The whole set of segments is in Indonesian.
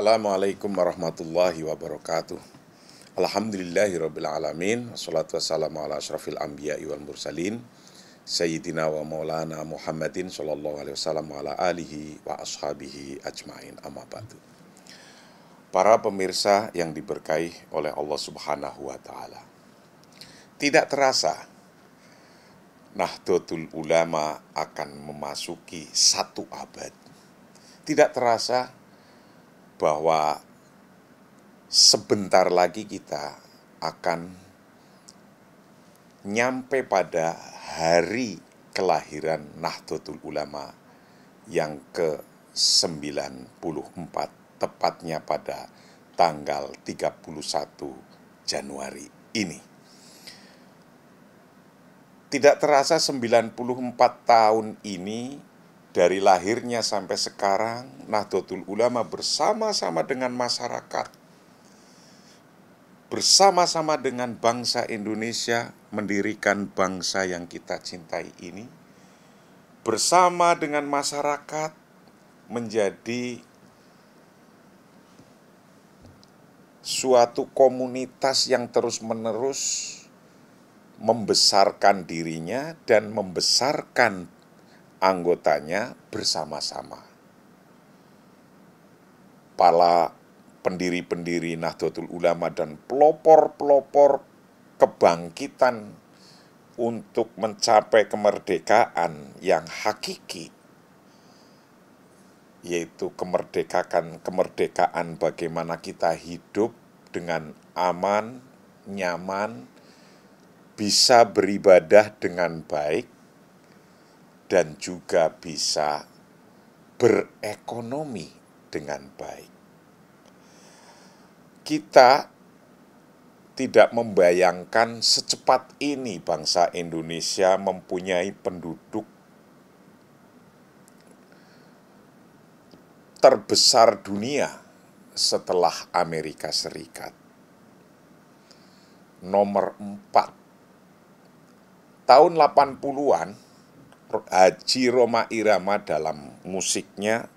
Assalamualaikum warahmatullahi wabarakatuh. Alhamdulillahi rabbil alamin. Wassalatu wassalamu ala asyrafil anbiya wal mursalin. Sayyidina wa maulana Muhammadin sallallahu alaihi wasallam wa ala alihi wa ashabihi ajmain amma ba'du. Para pemirsa yang diberkahi oleh Allah Subhanahu wa taala. Tidak terasa Nahdlatul Ulama akan memasuki satu abad. Tidak terasa bahwa sebentar lagi kita akan nyampe pada hari kelahiran Nahdlatul Ulama yang ke-94 tepatnya pada tanggal 31 Januari ini. Tidak terasa 94 tahun ini dari lahirnya sampai sekarang Nahdlatul Ulama bersama-sama dengan masyarakat bersama-sama dengan bangsa Indonesia mendirikan bangsa yang kita cintai ini bersama dengan masyarakat menjadi suatu komunitas yang terus-menerus membesarkan dirinya dan membesarkan anggotanya bersama-sama. Para pendiri-pendiri Nahdlatul Ulama dan pelopor-pelopor kebangkitan untuk mencapai kemerdekaan yang hakiki yaitu kemerdekaan kemerdekaan bagaimana kita hidup dengan aman, nyaman, bisa beribadah dengan baik dan juga bisa berekonomi dengan baik. Kita tidak membayangkan secepat ini bangsa Indonesia mempunyai penduduk terbesar dunia setelah Amerika Serikat. Nomor 4. Tahun 80-an Haji Roma Irama dalam musiknya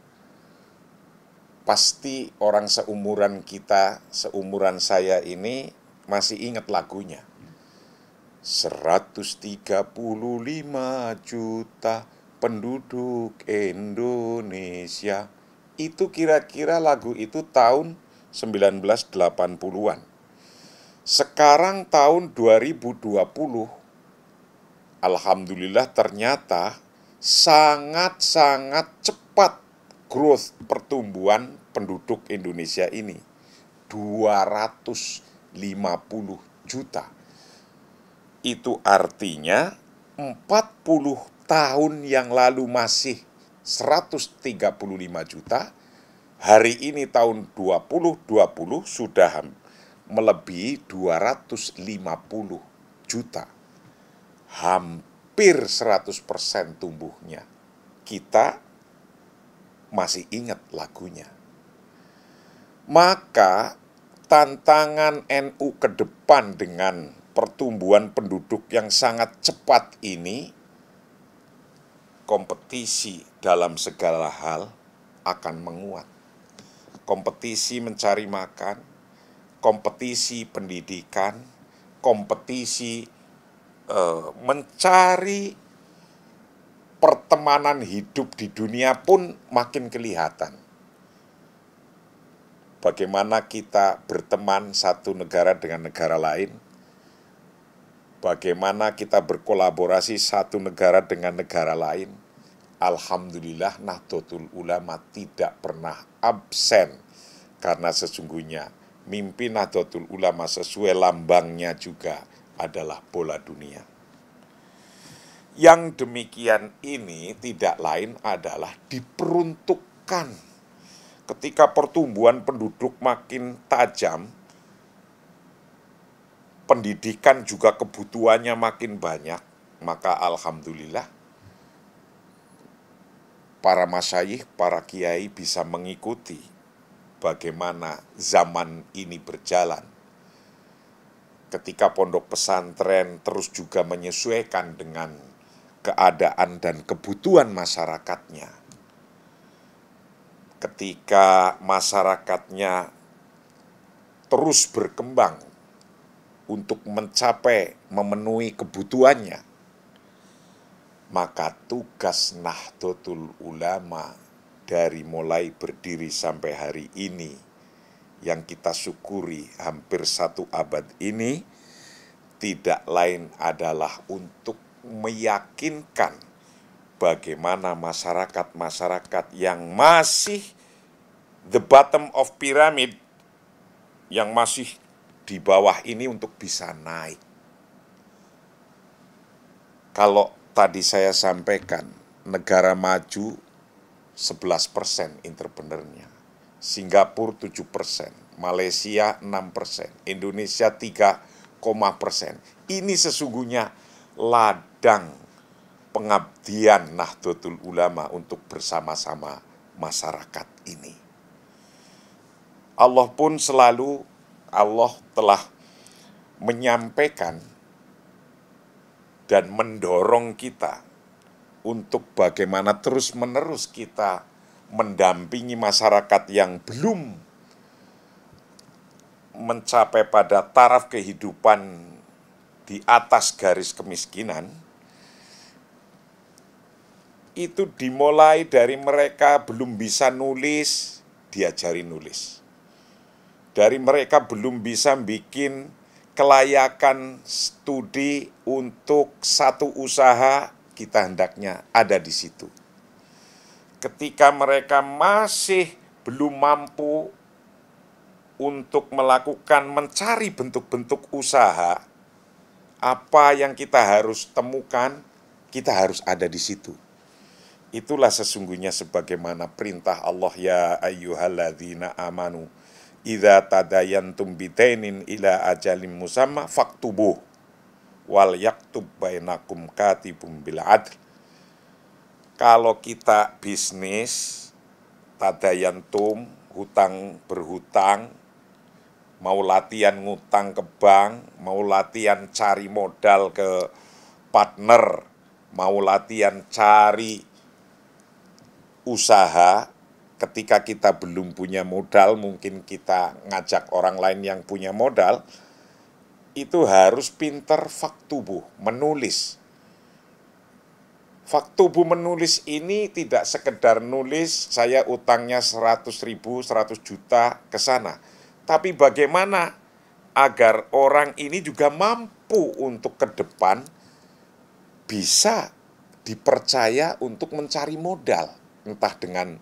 pasti orang seumuran kita, seumuran saya ini masih ingat lagunya. 135 juta penduduk Indonesia. Itu kira-kira lagu itu tahun 1980-an. Sekarang tahun 2020 Alhamdulillah ternyata sangat-sangat cepat growth pertumbuhan penduduk Indonesia ini. 250 juta. Itu artinya 40 tahun yang lalu masih 135 juta, hari ini tahun 2020 sudah melebihi 250 juta hampir 100% tumbuhnya. Kita masih ingat lagunya. Maka tantangan NU ke depan dengan pertumbuhan penduduk yang sangat cepat ini kompetisi dalam segala hal akan menguat. Kompetisi mencari makan, kompetisi pendidikan, kompetisi Eh, mencari pertemanan hidup di dunia pun makin kelihatan. Bagaimana kita berteman satu negara dengan negara lain, bagaimana kita berkolaborasi satu negara dengan negara lain. Alhamdulillah Nahdlatul Ulama tidak pernah absen karena sesungguhnya mimpi Nahdlatul Ulama sesuai lambangnya juga adalah bola dunia. Yang demikian ini tidak lain adalah diperuntukkan ketika pertumbuhan penduduk makin tajam, pendidikan juga kebutuhannya makin banyak, maka alhamdulillah para masyayikh, para kiai bisa mengikuti bagaimana zaman ini berjalan ketika pondok pesantren terus juga menyesuaikan dengan keadaan dan kebutuhan masyarakatnya. Ketika masyarakatnya terus berkembang untuk mencapai memenuhi kebutuhannya, maka tugas Nahdlatul Ulama dari mulai berdiri sampai hari ini yang kita syukuri hampir satu abad ini tidak lain adalah untuk meyakinkan bagaimana masyarakat-masyarakat yang masih the bottom of pyramid yang masih di bawah ini untuk bisa naik. Kalau tadi saya sampaikan, negara maju 11% entrepreneurnya Singapura 7 persen, Malaysia 6 persen, Indonesia 3, persen. Ini sesungguhnya ladang pengabdian Nahdlatul Ulama untuk bersama-sama masyarakat ini. Allah pun selalu, Allah telah menyampaikan dan mendorong kita untuk bagaimana terus-menerus kita mendampingi masyarakat yang belum mencapai pada taraf kehidupan di atas garis kemiskinan itu dimulai dari mereka belum bisa nulis diajari nulis dari mereka belum bisa bikin kelayakan studi untuk satu usaha kita hendaknya ada di situ ketika mereka masih belum mampu untuk melakukan mencari bentuk-bentuk usaha apa yang kita harus temukan kita harus ada di situ itulah sesungguhnya sebagaimana perintah Allah ya ayyuhalladzina amanu idza tadayantum bidainin ila sama musamma faktubuh wal yaktub bainakum katibum bil adl kalau kita bisnis, tadayantum, hutang berhutang, mau latihan ngutang ke bank, mau latihan cari modal ke partner, mau latihan cari usaha, ketika kita belum punya modal, mungkin kita ngajak orang lain yang punya modal, itu harus pinter fak tubuh, menulis. Faktubu menulis ini tidak sekedar nulis saya utangnya 100 ribu, 100 juta ke sana. Tapi bagaimana agar orang ini juga mampu untuk ke depan bisa dipercaya untuk mencari modal. Entah dengan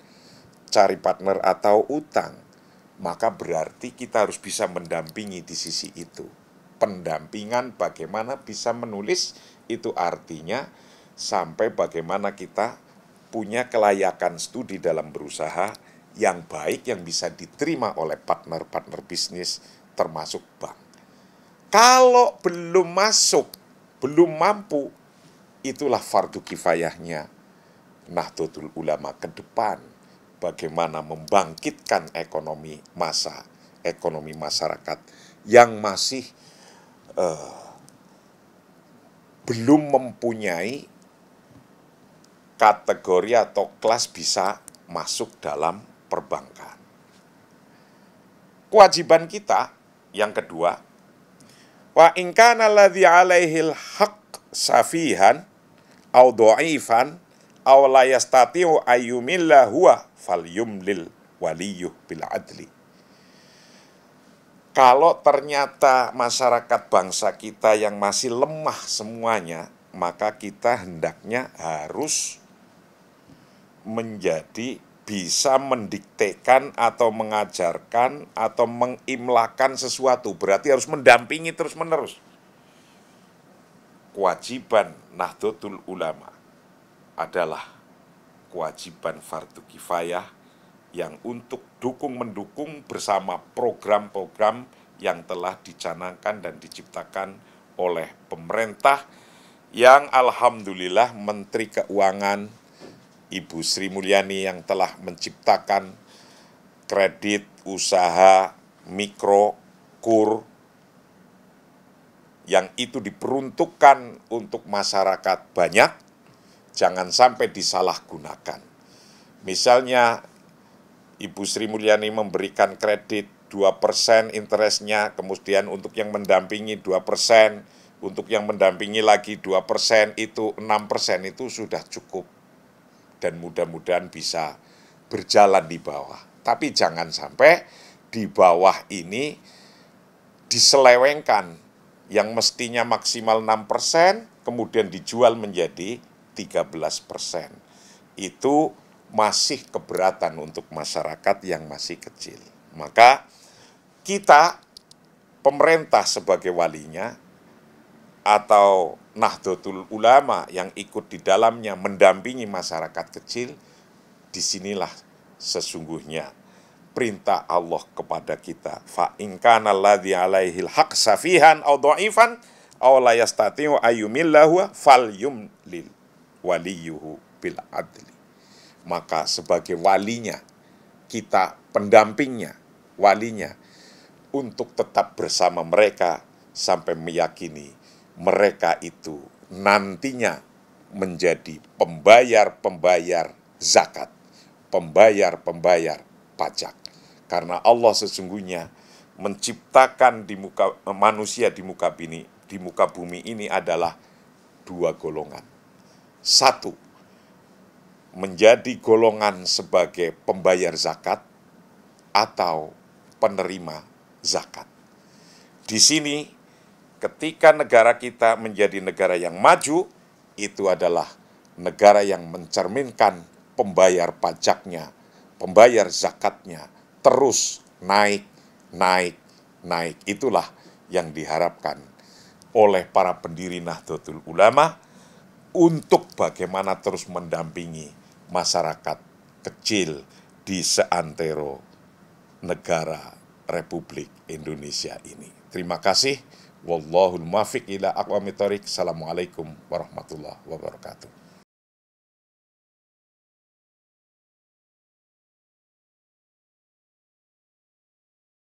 cari partner atau utang. Maka berarti kita harus bisa mendampingi di sisi itu. Pendampingan bagaimana bisa menulis itu artinya sampai bagaimana kita punya kelayakan studi dalam berusaha yang baik yang bisa diterima oleh partner-partner bisnis termasuk bank. Kalau belum masuk, belum mampu, itulah fardu kifayahnya Nahdlatul Ulama ke depan bagaimana membangkitkan ekonomi masa, ekonomi masyarakat yang masih uh, belum mempunyai kategori atau kelas bisa masuk dalam perbankan. Kewajiban kita yang kedua, wa inkana kana alladhi alaihil hak safihan au dhaifan au la yastati'u ayyumilla huwa yumlil waliyuh bil adli. Kalau ternyata masyarakat bangsa kita yang masih lemah semuanya, maka kita hendaknya harus menjadi bisa mendiktekan atau mengajarkan atau mengimlakan sesuatu berarti harus mendampingi terus-menerus kewajiban Nahdlatul Ulama adalah kewajiban fardu kifayah yang untuk dukung mendukung bersama program-program yang telah dicanangkan dan diciptakan oleh pemerintah yang alhamdulillah Menteri Keuangan Ibu Sri Mulyani yang telah menciptakan kredit usaha mikro kur yang itu diperuntukkan untuk masyarakat banyak jangan sampai disalahgunakan. Misalnya Ibu Sri Mulyani memberikan kredit 2% interestnya, kemudian untuk yang mendampingi 2%, untuk yang mendampingi lagi 2% itu 6% itu sudah cukup dan mudah-mudahan bisa berjalan di bawah. Tapi jangan sampai di bawah ini diselewengkan yang mestinya maksimal 6% kemudian dijual menjadi 13%. Itu masih keberatan untuk masyarakat yang masih kecil. Maka kita pemerintah sebagai walinya atau Nahdlatul Ulama yang ikut di dalamnya mendampingi masyarakat kecil, disinilah sesungguhnya perintah Allah kepada kita. Fa in alaihil haq safihan aw dha'ifan aw la yastati'u ayyumillahu lil waliyuhu bil adli. Maka sebagai walinya kita pendampingnya, walinya untuk tetap bersama mereka sampai meyakini mereka itu nantinya menjadi pembayar-pembayar zakat, pembayar-pembayar pajak. Karena Allah sesungguhnya menciptakan di muka manusia di muka bumi di muka bumi ini adalah dua golongan. Satu, menjadi golongan sebagai pembayar zakat atau penerima zakat. Di sini ketika negara kita menjadi negara yang maju, itu adalah negara yang mencerminkan pembayar pajaknya, pembayar zakatnya terus naik, naik, naik. Itulah yang diharapkan oleh para pendiri Nahdlatul Ulama untuk bagaimana terus mendampingi masyarakat kecil di seantero negara Republik Indonesia ini. Terima kasih. Wallahul muafiq ila aqwamit thariq. Assalamualaikum warahmatullahi wabarakatuh.